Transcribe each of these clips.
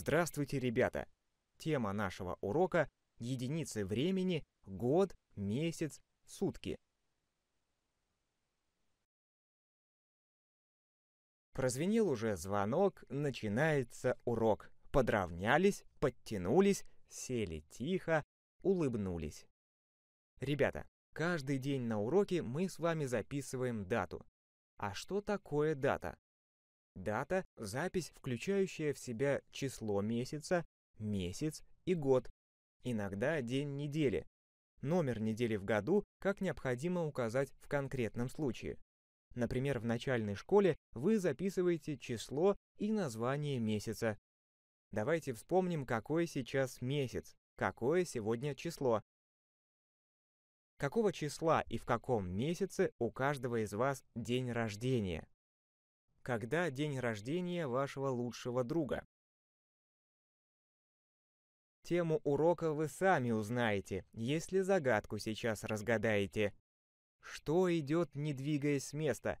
Здравствуйте, ребята! Тема нашего урока – единицы времени, год, месяц, сутки. Прозвенел уже звонок, начинается урок. Подравнялись, подтянулись, сели тихо, улыбнулись. Ребята, каждый день на уроке мы с вами записываем дату. А что такое дата? Дата – запись, включающая в себя число месяца, месяц и год, иногда день недели. Номер недели в году, как необходимо указать в конкретном случае. Например, в начальной школе вы записываете число и название месяца. Давайте вспомним, какой сейчас месяц, какое сегодня число. Какого числа и в каком месяце у каждого из вас день рождения? когда день рождения вашего лучшего друга. Тему урока вы сами узнаете, если загадку сейчас разгадаете. Что идет, не двигаясь с места?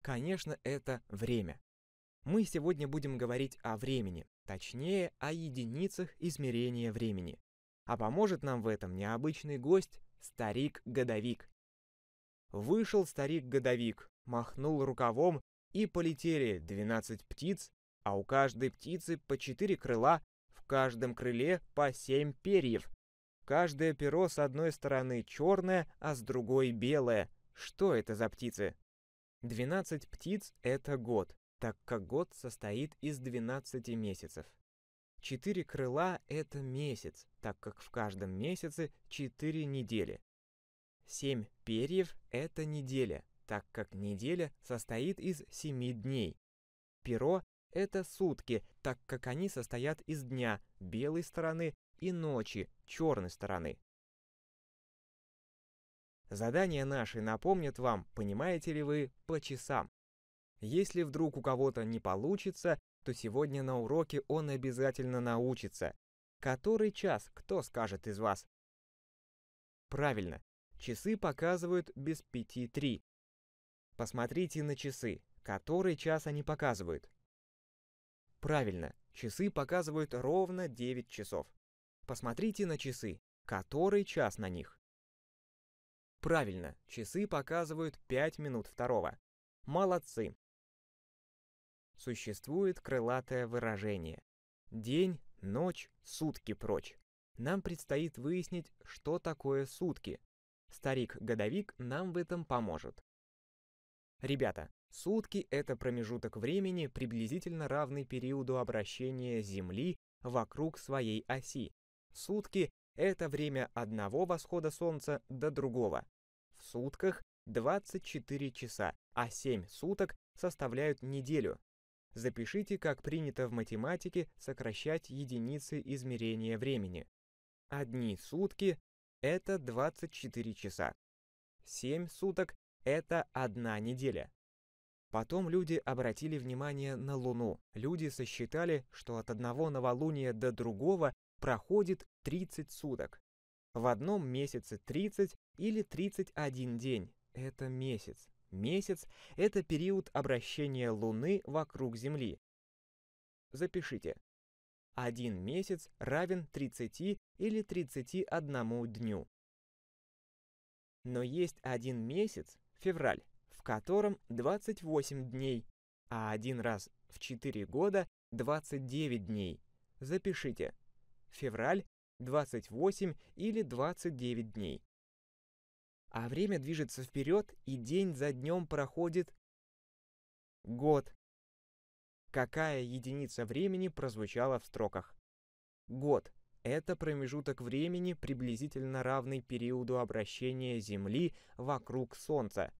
Конечно, это время. Мы сегодня будем говорить о времени, точнее, о единицах измерения времени. А поможет нам в этом необычный гость – старик-годовик. Вышел старик-годовик, махнул рукавом, и полетели 12 птиц, а у каждой птицы по 4 крыла, в каждом крыле по 7 перьев. Каждое перо с одной стороны черное, а с другой белое. Что это за птицы? 12 птиц — это год, так как год состоит из 12 месяцев. Четыре крыла — это месяц, так как в каждом месяце четыре недели. Семь перьев — это неделя, так как неделя состоит из семи дней. Перо – это сутки, так как они состоят из дня, белой стороны, и ночи, черной стороны. Задания наши напомнят вам, понимаете ли вы, по часам. Если вдруг у кого-то не получится, то сегодня на уроке он обязательно научится. Который час, кто скажет из вас? Правильно, часы показывают без пяти три. Посмотрите на часы, который час они показывают. Правильно, часы показывают ровно 9 часов. Посмотрите на часы, который час на них. Правильно, часы показывают 5 минут второго. Молодцы! Существует крылатое выражение. День, ночь, сутки прочь. Нам предстоит выяснить, что такое сутки. Старик-годовик нам в этом поможет. Ребята, сутки — это промежуток времени, приблизительно равный периоду обращения Земли вокруг своей оси. Сутки — это время одного восхода Солнца до другого. В сутках 24 часа, а 7 суток составляют неделю. Запишите, как принято в математике, сокращать единицы измерения времени. Одни сутки — это 24 часа. 7 суток это одна неделя. Потом люди обратили внимание на Луну. Люди сосчитали, что от одного новолуния до другого проходит 30 суток. В одном месяце 30 или 31 день. Это месяц. Месяц — это период обращения Луны вокруг Земли. Запишите. Один месяц равен 30 или 31 дню. Но есть один месяц, февраль, в котором 28 дней, а один раз в 4 года 29 дней. Запишите. Февраль, 28 или 29 дней. А время движется вперед, и день за днем проходит год. Какая единица времени прозвучала в строках? Год. Это промежуток времени, приблизительно равный периоду обращения Земли вокруг Солнца.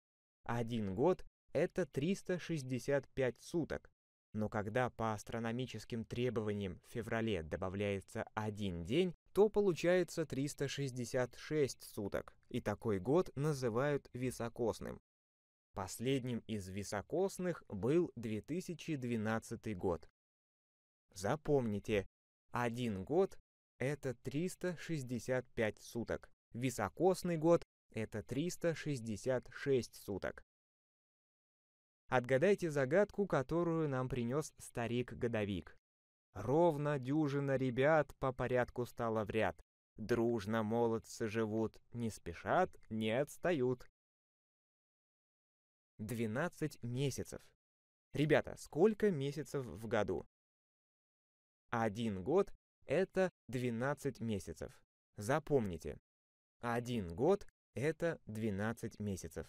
Один год — это 365 суток. Но когда по астрономическим требованиям в феврале добавляется один день, то получается 366 суток, и такой год называют високосным. Последним из високосных был 2012 год. Запомните, один год это 365 суток. Високосный год – это 366 суток. Отгадайте загадку, которую нам принес старик-годовик. Ровно дюжина ребят по порядку стало в ряд. Дружно молодцы живут, не спешат, не отстают. 12 месяцев. Ребята, сколько месяцев в году? Один год это 12 месяцев. Запомните, один год – это 12 месяцев.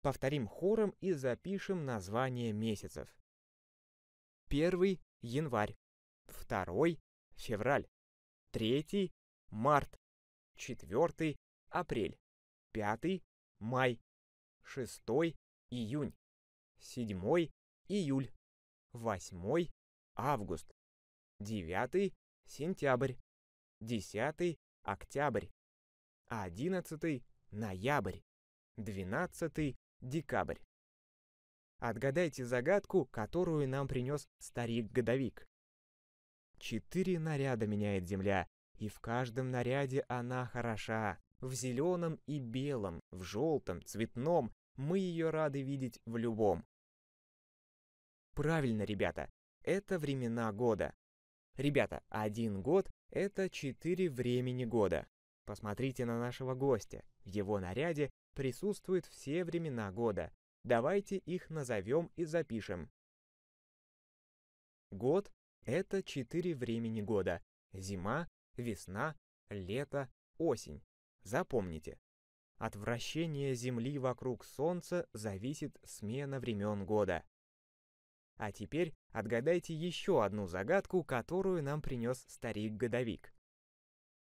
Повторим хором и запишем название месяцев. Первый – январь, второй – февраль, третий – март, четвертый – апрель, пятый – май, шестой – июнь, седьмой – июль, восьмой – август. 9 – сентябрь, 10 – октябрь, 11 – ноябрь, 12 – декабрь. Отгадайте загадку, которую нам принес старик-годовик. Четыре наряда меняет земля, и в каждом наряде она хороша. В зеленом и белом, в желтом, цветном, мы ее рады видеть в любом. Правильно, ребята, это времена года. Ребята, один год — это четыре времени года. Посмотрите на нашего гостя. В его наряде присутствуют все времена года. Давайте их назовем и запишем. Год — это четыре времени года. Зима, весна, лето, осень. Запомните. От вращения Земли вокруг Солнца зависит смена времен года. А теперь отгадайте еще одну загадку, которую нам принес старик-годовик.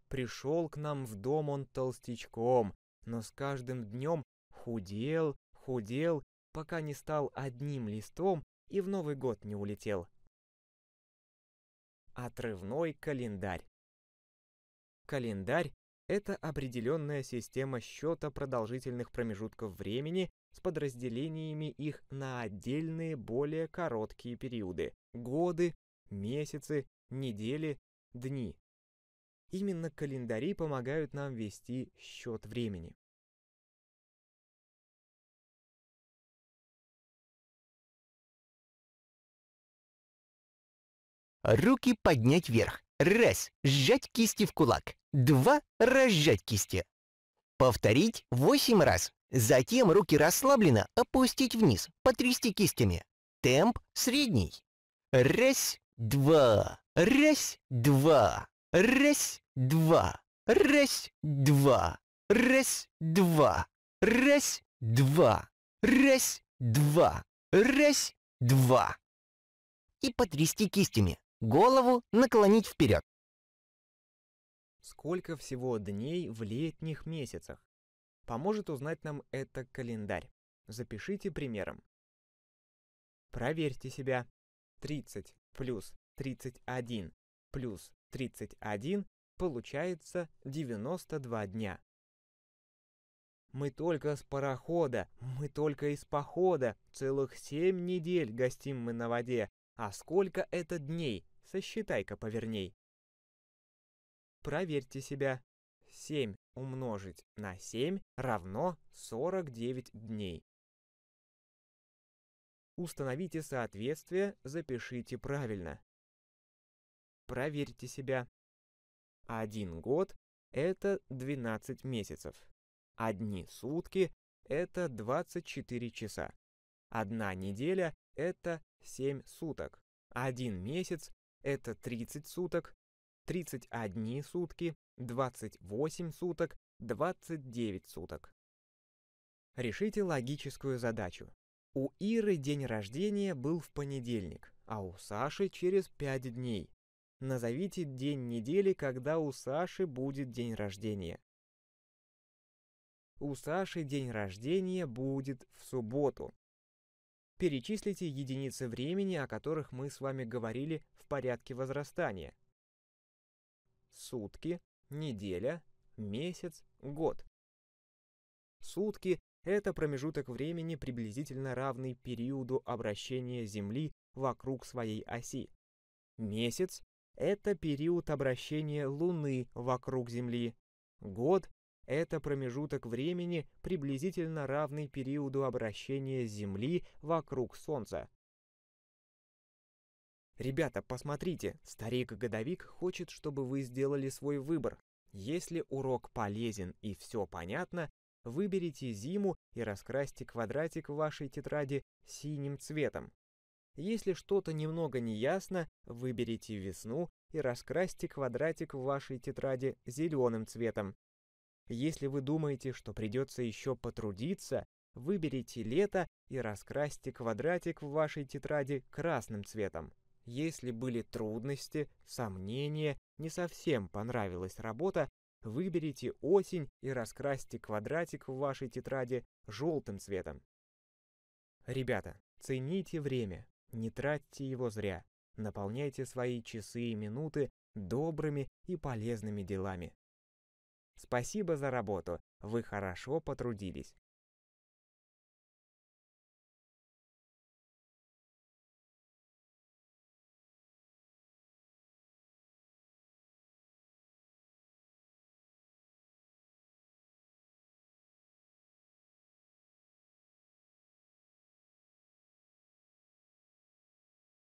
Пришел к нам в дом он толстячком, но с каждым днем худел, худел, пока не стал одним листом и в Новый год не улетел. Отрывной календарь. Календарь — это определенная система счета продолжительных промежутков времени, с подразделениями их на отдельные более короткие периоды – годы, месяцы, недели, дни. Именно календари помогают нам вести счет времени. Руки поднять вверх. Раз. Сжать кисти в кулак. Два. Разжать кисти. Повторить восемь раз. Затем руки расслабленно опустить вниз, потрясти кистями. Темп средний. Раз, два, раз, два, раз, два, раз, два, раз, два, раз, два, раз, два, раз, два. И потрясти кистями. Голову наклонить вперед. Сколько всего дней в летних месяцах? Поможет узнать нам это календарь. Запишите примером. Проверьте себя. 30 плюс 31 плюс 31 получается 92 дня. Мы только с парохода, мы только из похода, целых семь недель гостим мы на воде. А сколько это дней? Сосчитай-ка поверней. Проверьте себя. 7 умножить на 7 равно 49 дней. Установите соответствие, запишите правильно. Проверьте себя. Один год – это 12 месяцев. Одни сутки – это 24 часа. Одна неделя – это 7 суток. Один месяц – это 30 суток. 31 сутки 28 суток, 29 суток. Решите логическую задачу. У Иры день рождения был в понедельник, а у Саши через 5 дней. Назовите день недели, когда у Саши будет день рождения. У Саши день рождения будет в субботу. Перечислите единицы времени, о которых мы с вами говорили в порядке возрастания. Сутки, неделя, месяц, год. Сутки — это промежуток времени, приблизительно равный периоду обращения Земли вокруг своей оси. Месяц — это период обращения Луны вокруг Земли. Год — это промежуток времени, приблизительно равный периоду обращения Земли вокруг Солнца. «Ребята, посмотрите, старик-годовик хочет, чтобы вы сделали свой выбор. Если урок полезен и все понятно, выберите зиму и раскрасьте квадратик в вашей тетради синим цветом. Если что-то немного неясно, выберите весну и раскрасьте квадратик в вашей тетради зеленым цветом. Если вы думаете, что придется еще потрудиться, выберите лето и раскрасьте квадратик в вашей тетради красным цветом. Если были трудности, сомнения, не совсем понравилась работа, выберите осень и раскрасьте квадратик в вашей тетради желтым цветом. Ребята, цените время, не тратьте его зря. Наполняйте свои часы и минуты добрыми и полезными делами. Спасибо за работу, вы хорошо потрудились.